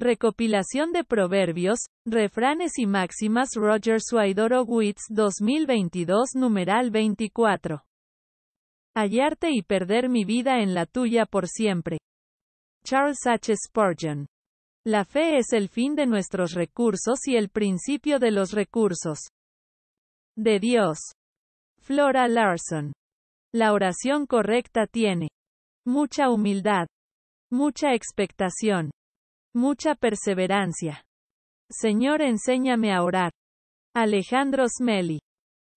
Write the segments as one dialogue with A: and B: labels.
A: Recopilación de proverbios, refranes y máximas Roger Suaidoro Witz 2022 numeral 24. Hallarte y perder mi vida en la tuya por siempre. Charles H. Spurgeon. La fe es el fin de nuestros recursos y el principio de los recursos. De Dios. Flora Larson. La oración correcta tiene mucha humildad, mucha expectación Mucha perseverancia. Señor, enséñame a orar. Alejandro Smelly.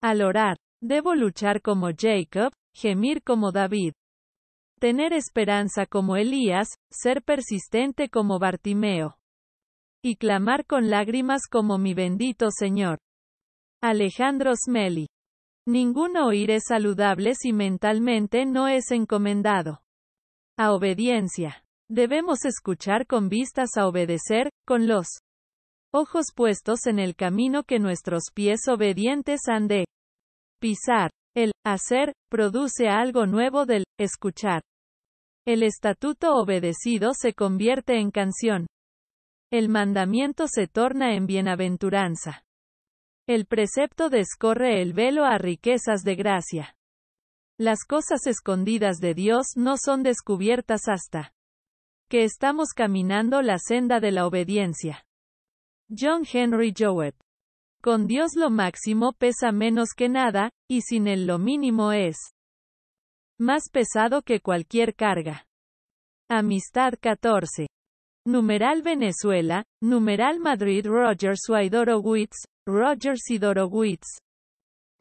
A: Al orar, debo luchar como Jacob, gemir como David. Tener esperanza como Elías, ser persistente como Bartimeo. Y clamar con lágrimas como mi bendito Señor. Alejandro Smelly. Ningún oír es saludable si mentalmente no es encomendado. A obediencia. Debemos escuchar con vistas a obedecer, con los ojos puestos en el camino que nuestros pies obedientes han de pisar. El hacer produce algo nuevo del escuchar. El estatuto obedecido se convierte en canción. El mandamiento se torna en bienaventuranza. El precepto descorre el velo a riquezas de gracia. Las cosas escondidas de Dios no son descubiertas hasta que estamos caminando la senda de la obediencia. John Henry Jowett. Con Dios lo máximo pesa menos que nada, y sin Él lo mínimo es más pesado que cualquier carga. Amistad 14. Numeral Venezuela, numeral Madrid Rogers Widorowitz, Rogers Wits.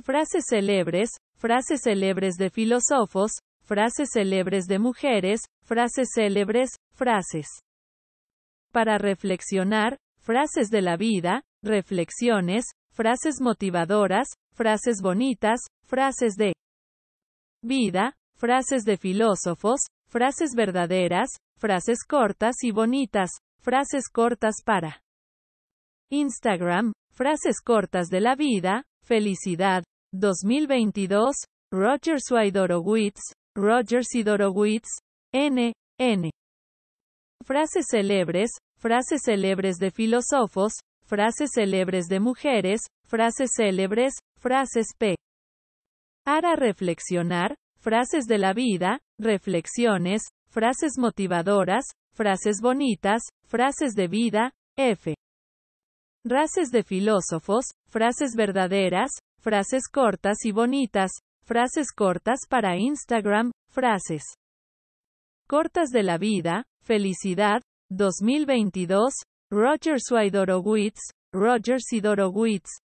A: Frases célebres, frases célebres de filósofos, frases célebres de mujeres, frases célebres, frases. Para reflexionar, frases de la vida, reflexiones, frases motivadoras, frases bonitas, frases de vida, frases de filósofos, frases verdaderas, frases cortas y bonitas, frases cortas para Instagram, frases cortas de la vida, felicidad, 2022, Roger Roger Sidorowitz, N. N. Frases célebres, frases célebres de filósofos, frases célebres de mujeres, frases célebres, frases p. Para reflexionar, frases de la vida, reflexiones, frases motivadoras, frases bonitas, frases de vida, f. Frases de filósofos, frases verdaderas, frases cortas y bonitas, Frases cortas para Instagram, frases cortas de la vida, felicidad, 2022, Roger Swidorowitz, Roger Sidorowitz,